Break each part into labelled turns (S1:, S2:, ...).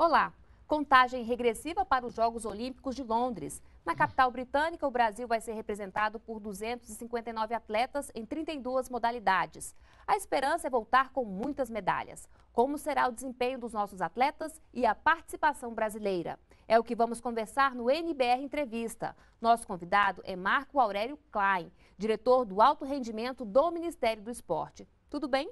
S1: Olá! Contagem regressiva para os Jogos Olímpicos de Londres. Na capital britânica, o Brasil vai ser representado por 259 atletas em 32 modalidades. A esperança é voltar com muitas medalhas. Como será o desempenho dos nossos atletas e a participação brasileira? É o que vamos conversar no NBR Entrevista. Nosso convidado é Marco Aurélio Klein, diretor do Alto Rendimento do Ministério do Esporte. Tudo bem?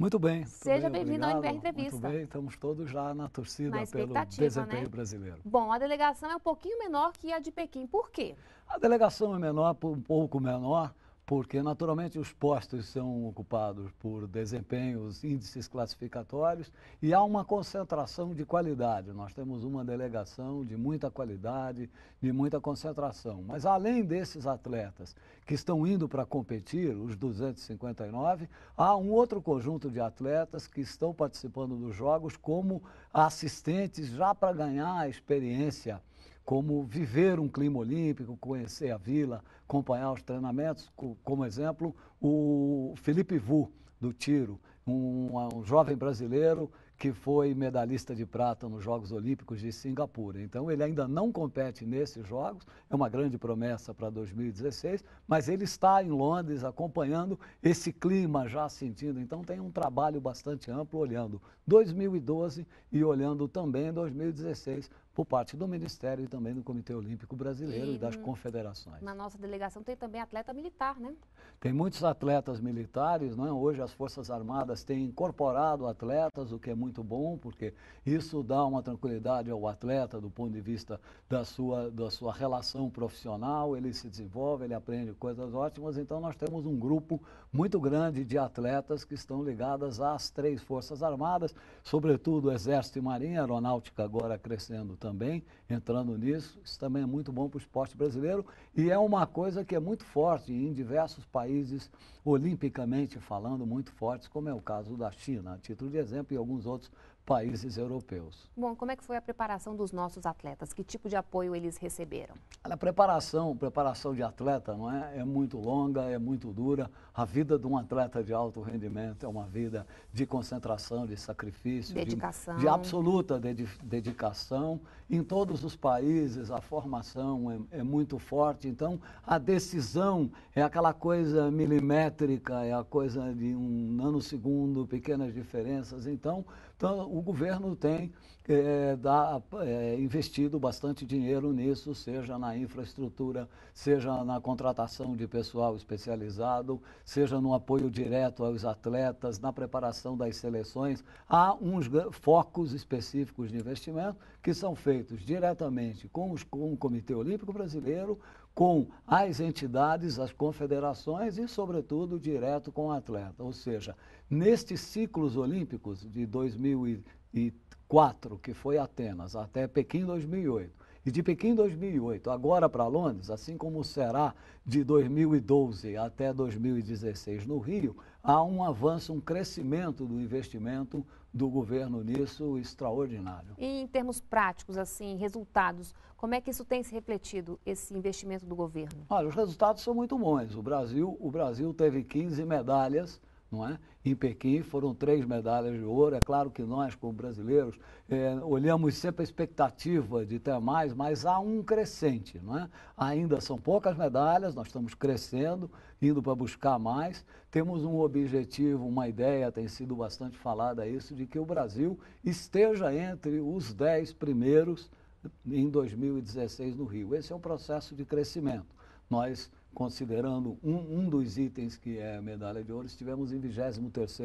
S2: Muito bem. Seja bem-vindo bem ao NBR Entrevista. Muito bem, estamos todos lá na torcida na pelo desempenho né? brasileiro.
S1: Bom, a delegação é um pouquinho menor que a de Pequim. Por quê?
S2: A delegação é menor, um pouco menor, porque naturalmente os postos são ocupados por desempenhos, índices classificatórios e há uma concentração de qualidade. Nós temos uma delegação de muita qualidade, de muita concentração. Mas além desses atletas que estão indo para competir, os 259, há um outro conjunto de atletas que estão participando dos jogos como assistentes já para ganhar a experiência como viver um clima olímpico, conhecer a vila, acompanhar os treinamentos. Como exemplo, o Felipe Vu, do tiro, um, um jovem brasileiro que foi medalhista de prata nos Jogos Olímpicos de Singapura. Então, ele ainda não compete nesses Jogos, é uma grande promessa para 2016, mas ele está em Londres acompanhando esse clima já sentindo. Então, tem um trabalho bastante amplo olhando 2012 e olhando também 2016 por parte do Ministério e também do Comitê Olímpico Brasileiro e, e das confederações.
S1: Na nossa delegação tem também atleta militar, né?
S2: Tem muitos atletas militares, né? Hoje as Forças Armadas têm incorporado atletas, o que é muito bom, porque isso dá uma tranquilidade ao atleta do ponto de vista da sua, da sua relação profissional, ele se desenvolve, ele aprende coisas ótimas, então nós temos um grupo muito grande de atletas que estão ligadas às três Forças Armadas, sobretudo Exército e Marinha, Aeronáutica agora crescendo também entrando nisso. Isso também é muito bom para o esporte brasileiro e é uma coisa que é muito forte em diversos países, olimpicamente falando, muito fortes, como é o caso da China, a título de exemplo, e alguns outros países europeus.
S1: Bom, como é que foi a preparação dos nossos atletas? Que tipo de apoio eles receberam?
S2: A preparação, preparação de atleta, não é? É muito longa, é muito dura. A vida de um atleta de alto rendimento é uma vida de concentração, de sacrifício, dedicação. De, de absoluta dedicação. Em todos os países a formação é, é muito forte, então a decisão é aquela coisa milimétrica, é a coisa de um nanosegundo, pequenas diferenças. Então, então o governo tem é, dá, é, investido bastante dinheiro nisso, seja na infraestrutura, seja na contratação de pessoal especializado, seja no apoio direto aos atletas, na preparação das seleções. Há uns focos específicos de investimento que são feitos diretamente com, os, com o Comitê Olímpico Brasileiro, com as entidades, as confederações e, sobretudo, direto com o atleta. Ou seja, nestes ciclos olímpicos de 2004, que foi Atenas, até Pequim 2008, e de Pequim 2008 agora para Londres, assim como será de 2012 até 2016 no Rio, há um avanço, um crescimento do investimento do governo nisso extraordinário.
S1: E em termos práticos, assim, resultados, como é que isso tem se refletido, esse investimento do governo?
S2: Olha, os resultados são muito bons. O Brasil, o Brasil teve 15 medalhas não é? Em Pequim foram três medalhas de ouro. É claro que nós, como brasileiros, é, olhamos sempre a expectativa de ter mais, mas há um crescente. Não é? Ainda são poucas medalhas, nós estamos crescendo, indo para buscar mais. Temos um objetivo, uma ideia, tem sido bastante falada isso, de que o Brasil esteja entre os dez primeiros em 2016 no Rio. Esse é um processo de crescimento. Nós considerando um, um dos itens que é a medalha de ouro, estivemos em 23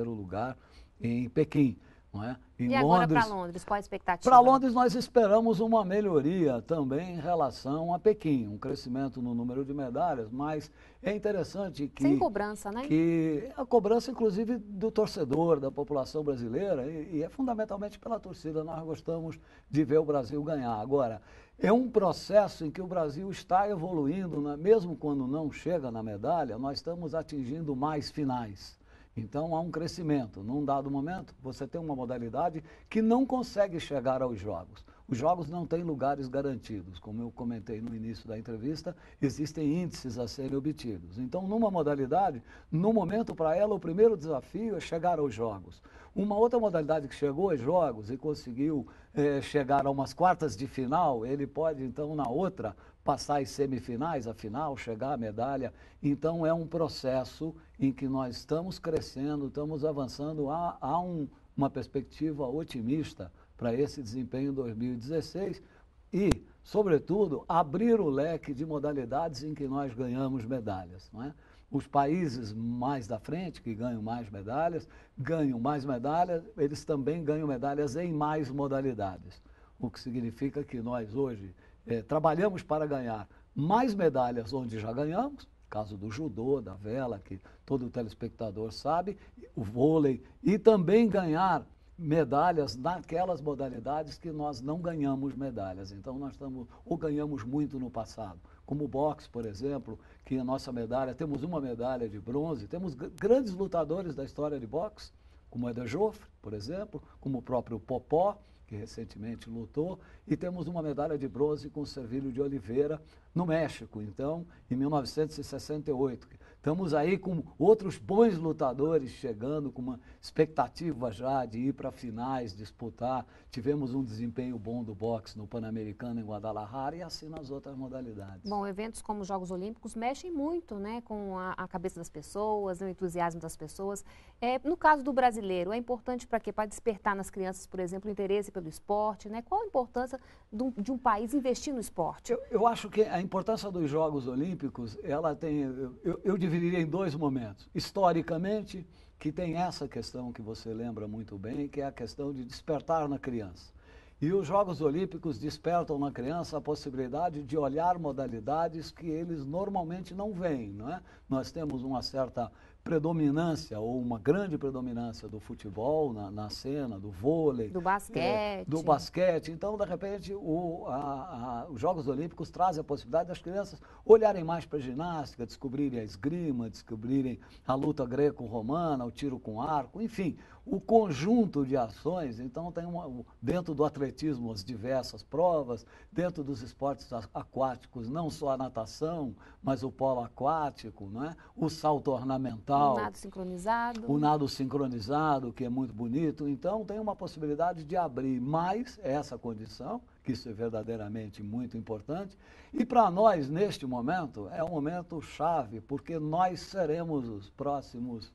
S2: lugar em Pequim. É? e Londres, agora para
S1: Londres, qual a expectativa? Para Londres
S2: nós esperamos uma melhoria também em relação a Pequim, um crescimento no número de medalhas, mas é interessante que... Sem
S1: cobrança, né?
S2: Que a cobrança, inclusive, do torcedor, da população brasileira, e, e é fundamentalmente pela torcida, nós gostamos de ver o Brasil ganhar. Agora, é um processo em que o Brasil está evoluindo, né? mesmo quando não chega na medalha, nós estamos atingindo mais finais. Então há um crescimento. Num dado momento, você tem uma modalidade que não consegue chegar aos jogos. Os jogos não têm lugares garantidos. Como eu comentei no início da entrevista, existem índices a serem obtidos. Então, numa modalidade, no momento para ela, o primeiro desafio é chegar aos jogos. Uma outra modalidade que chegou aos jogos e conseguiu é, chegar a umas quartas de final, ele pode, então, na outra, passar as semifinais, a final, chegar à medalha. Então, é um processo em que nós estamos crescendo, estamos avançando. Há, há um, uma perspectiva otimista para esse desempenho em 2016 e, sobretudo, abrir o leque de modalidades em que nós ganhamos medalhas. Não é? Os países mais da frente, que ganham mais medalhas, ganham mais medalhas, eles também ganham medalhas em mais modalidades. O que significa que nós hoje eh, trabalhamos para ganhar mais medalhas onde já ganhamos, caso do judô, da vela, que todo telespectador sabe, o vôlei, e também ganhar medalhas naquelas modalidades que nós não ganhamos medalhas. Então nós estamos ou ganhamos muito no passado como o boxe, por exemplo, que a nossa medalha, temos uma medalha de bronze, temos grandes lutadores da história de boxe, como Eda Joffre, por exemplo, como o próprio Popó, que recentemente lutou, e temos uma medalha de bronze com o Servílio de Oliveira no México, então, em 1968. Estamos aí com outros bons lutadores chegando, com uma expectativa já de ir para finais, disputar. Tivemos um desempenho bom do boxe no Pan-Americano em Guadalajara e assim nas outras modalidades.
S1: Bom, eventos como os Jogos Olímpicos mexem muito né, com a, a cabeça das pessoas, o entusiasmo das pessoas. É, no caso do brasileiro, é importante para quê? Para despertar nas crianças, por exemplo, o interesse pelo esporte. Né? Qual a importância de um, de um país investir no
S2: esporte? Eu, eu, acho que a importância dos Jogos Olímpicos, ela tem. Eu, eu, eu dividiria em dois momentos. Historicamente, que tem essa questão que você lembra muito bem, que é a questão de despertar na criança. E os Jogos Olímpicos despertam na criança a possibilidade de olhar modalidades que eles normalmente não veem, não é? Nós temos uma certa predominância ou uma grande predominância do futebol na, na cena, do vôlei. Do é, basquete. É, do basquete. Então, de repente, o, a, a, os Jogos Olímpicos trazem a possibilidade das crianças olharem mais para a ginástica, descobrirem a esgrima, descobrirem a luta greco-romana, o tiro com arco, enfim, o conjunto de ações. Então, tem uma, dentro do atletismo as diversas provas, dentro dos esportes aquáticos, não só a natação, mas o polo aquático, é o salto ornamental. O nado
S1: sincronizado. O nado
S2: sincronizado, que é muito bonito. Então, tem uma possibilidade de abrir mais essa condição, que isso é verdadeiramente muito importante. E para nós, neste momento, é um momento chave, porque nós seremos os próximos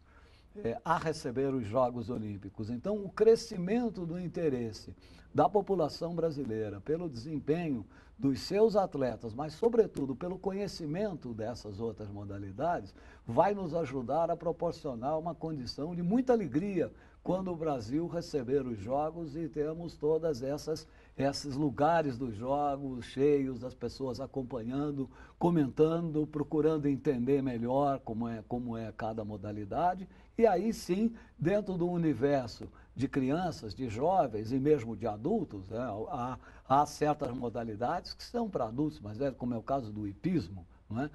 S2: é, a receber os Jogos Olímpicos. Então, o crescimento do interesse da população brasileira pelo desempenho dos seus atletas, mas, sobretudo, pelo conhecimento dessas outras modalidades, vai nos ajudar a proporcionar uma condição de muita alegria quando o Brasil receber os Jogos e temos todas essas esses lugares dos jogos cheios, as pessoas acompanhando, comentando, procurando entender melhor como é, como é cada modalidade. E aí sim, dentro do universo de crianças, de jovens e mesmo de adultos, né, há, há, certas modalidades que são para adultos, mas é, como é o caso do hipismo, é?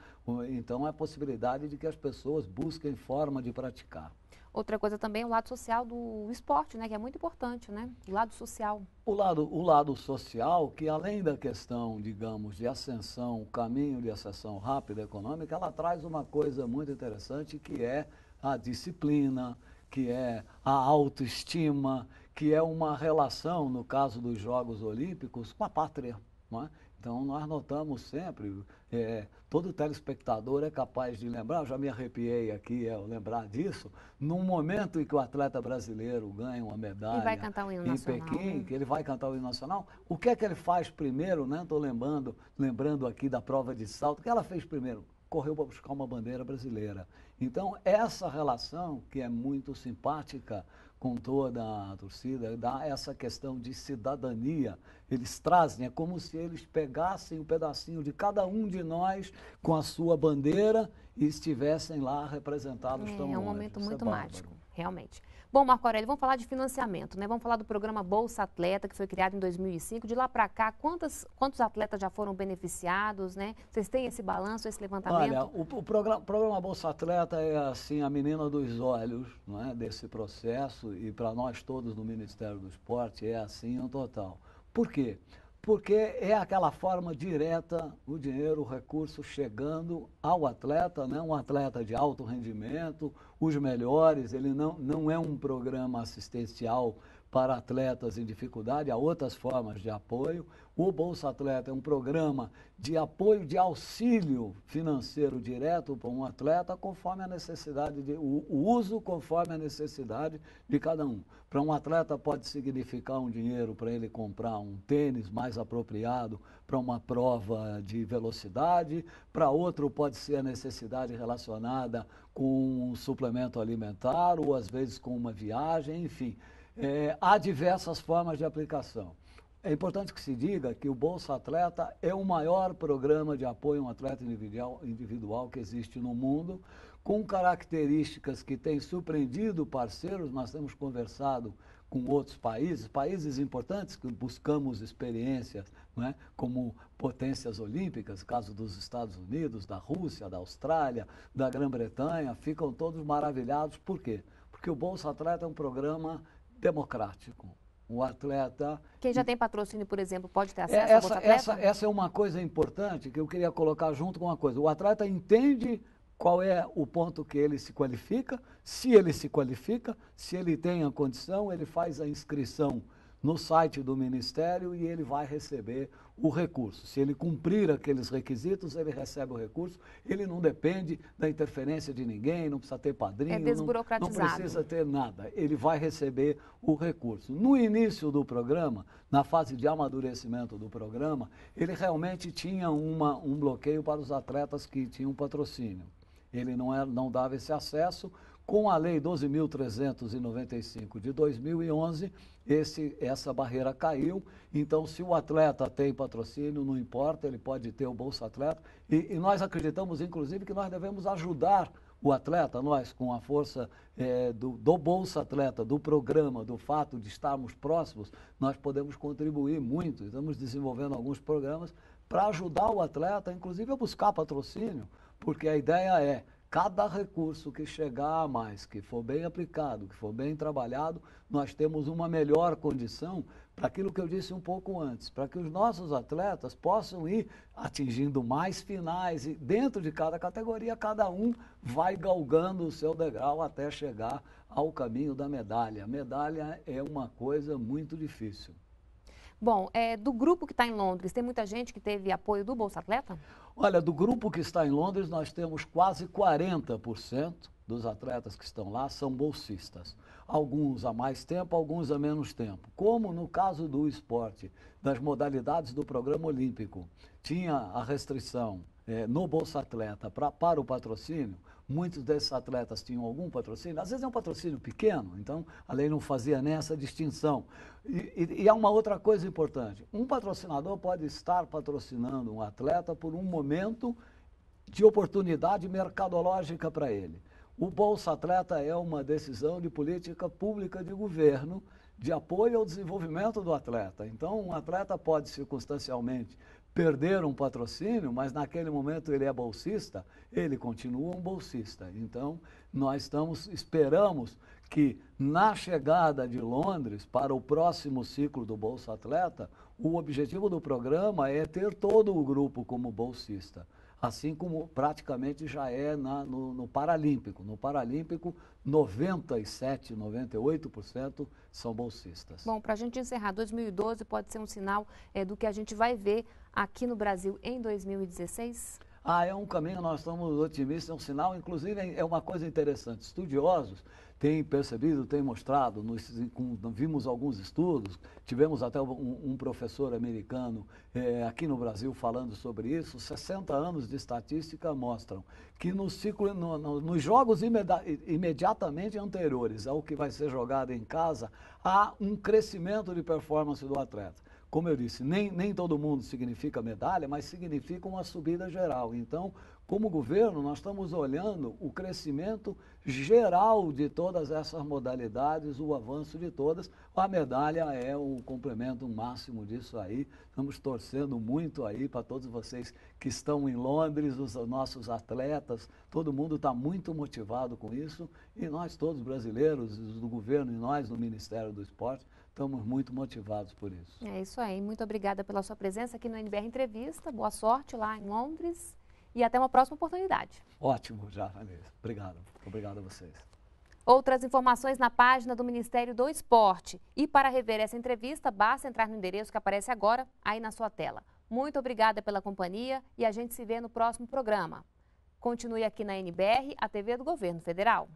S2: então é a possibilidade de que as pessoas busquem forma de praticar.
S1: Outra coisa também é o lado social do esporte, né, que é muito importante, né? O lado social.
S2: O lado, o lado social, que além da questão, digamos, de ascensão, o caminho de ascensão rápida econômica, ela traz uma coisa muito interessante que é a disciplina, que é a autoestima, que é uma relação, no caso dos Jogos Olímpicos, com a pátria. Não é? Então, nós notamos sempre, é, todo telespectador é capaz de lembrar, eu já me arrepiei aqui ao lembrar disso, num momento em que o atleta brasileiro ganha uma medalha em nacional, Pequim, né? que ele vai cantar o hino nacional, o que é que ele faz primeiro, né? Estou lembrando, lembrando aqui da prova de salto, o que ela fez primeiro? Correu para buscar uma bandeira brasileira. Então, essa relação, que é muito simpática, com toda a torcida, dá essa questão de cidadania. Eles trazem, é como se eles pegassem um pedacinho de cada um de nós com a sua bandeira e estivessem lá representados é, tão É um longe. momento Isso é muito é mágico,
S1: realmente. Bom, Marco Aurélio, vamos falar de financiamento, né? Vamos falar do programa Bolsa Atleta, que foi criado em 2005. De lá para cá, quantos, quantos atletas já foram beneficiados, né? Vocês têm esse balanço, esse levantamento? Olha, o,
S2: o programa, programa, Bolsa Atleta é, assim, a menina dos olhos né, desse processo e para nós todos no Ministério do Esporte é assim o total. Por quê? Porque é aquela forma direta, o dinheiro, o recurso chegando ao atleta, né? um atleta de alto rendimento, os melhores, ele não, não é um programa assistencial para atletas em dificuldade, há outras formas de apoio. O Bolsa Atleta é um programa de apoio, de auxílio financeiro direto para um atleta, conforme a necessidade, de, o, o uso conforme a necessidade de cada um. Para um atleta pode significar um dinheiro para ele comprar um tênis mais apropriado para uma prova de velocidade, para outro pode ser a necessidade relacionada com um suplemento alimentar ou às vezes com uma viagem, enfim. É, há diversas formas de aplicação. É importante que se diga que o Bolsa Atleta é o maior programa de apoio a um atleta individual, individual que existe no mundo, com características que têm surpreendido parceiros. Nós temos conversado com outros países, países importantes que buscamos experiências né, como potências olímpicas, caso dos Estados Unidos, da Rússia, da Austrália, da Grã-Bretanha, ficam todos maravilhados. Por quê? Porque o Bolsa Atleta é um programa democrático. O atleta.
S1: Quem já tem patrocínio, por exemplo, pode ter é, acesso essa, ao Bolsa Atleta?
S2: essa é uma coisa importante que eu queria colocar junto com uma coisa. O atleta entende qual é o ponto que ele se qualifica, se ele se qualifica, se ele tem a condição, ele faz a inscrição no site do Ministério e ele vai receber o recurso. Se ele cumprir aqueles requisitos, ele recebe o recurso, ele não depende da interferência de ninguém, não precisa ter padrinho, é Não, não precisa ter nada, ele vai receber o recurso. No início do programa, na fase de amadurecimento do programa, ele realmente tinha uma, um bloqueio para os atletas que tinham patrocínio. Ele não, era, não dava esse acesso, com a Lei 12.395 de 2011, esse, essa barreira caiu. Então, se o atleta tem patrocínio, não importa, ele pode ter o Bolsa Atleta. E, e nós acreditamos, inclusive, que nós devemos ajudar o atleta, nós, com a força é, do, do Bolsa Atleta, do programa, do fato de estarmos próximos, nós podemos contribuir muito. Estamos desenvolvendo alguns programas para ajudar o atleta, inclusive, a buscar patrocínio, porque a ideia é Cada recurso que chegar a mais, que for bem aplicado, que for bem trabalhado, nós temos uma melhor condição para aquilo que eu disse um pouco antes, para que os nossos atletas possam ir atingindo mais finais e dentro de cada categoria, cada um vai galgando o seu degrau até chegar ao caminho da medalha. A medalha é uma coisa muito difícil.
S1: Bom, é, do grupo que está em Londres, tem muita gente que teve apoio do Bolsa Atleta?
S2: Olha, do grupo que está em Londres, nós temos quase 40% dos atletas que estão lá são bolsistas. Alguns há mais tempo, alguns há menos tempo. Como no caso do esporte, das modalidades do programa olímpico, tinha a restrição é, no Bolsa Atleta pra, para o patrocínio, muitos desses atletas tinham algum patrocínio, às vezes é um patrocínio pequeno, então a lei não fazia nessa distinção. E, e, e há uma outra coisa importante: um patrocinador pode estar patrocinando um atleta por um momento de oportunidade mercadológica para ele. O Bolsa Atleta é uma decisão de política pública de governo de apoio ao desenvolvimento do atleta. Então, um atleta pode circunstancialmente perderam um patrocínio, mas naquele momento ele é bolsista, ele continua um bolsista. Então, nós estamos esperamos que na chegada de Londres para o próximo ciclo do Bolsa Atleta, o objetivo do programa é ter todo o grupo como bolsista assim como praticamente já é na, no, no, Paralímpico. No Paralímpico, 97, 98% são bolsistas.
S1: Bom, para a gente encerrar, 2012 pode ser um sinal é, do que a gente vai ver aqui no Brasil em 2016?
S2: Ah, é um caminho, nós estamos otimistas, é um sinal. Inclusive, é uma coisa interessante. Estudiosos têm percebido, têm mostrado, nos, vimos alguns estudos, tivemos até um, um professor americano é, aqui no Brasil falando sobre isso. 60 anos de estatística mostram que no ciclo, no, no, nos jogos imediatamente anteriores ao que vai ser jogado em casa, há um crescimento de performance do atleta como eu disse, nem, nem todo mundo significa medalha, mas significa uma subida geral. Então, como governo, nós estamos olhando o crescimento geral de todas essas modalidades, o avanço de todas. A medalha é o complemento máximo disso aí. Estamos torcendo muito aí para todos vocês que estão em Londres, os nossos atletas, todo mundo está muito motivado com isso. E nós, todos brasileiros, do governo e nós, do Ministério do Esporte, Estamos muito motivados por isso.
S1: É isso aí. Muito obrigada pela sua presença aqui no NBR Entrevista. Boa sorte lá em Londres e até uma próxima oportunidade.
S2: Ótimo, já, Vanessa. Obrigado. Obrigado a vocês.
S1: Outras informações na página do Ministério do Esporte. E para rever essa entrevista, basta entrar no endereço que aparece agora aí na sua tela. Muito obrigada pela companhia e a gente se vê no próximo programa. Continue aqui na NBR, a TV do Governo Federal.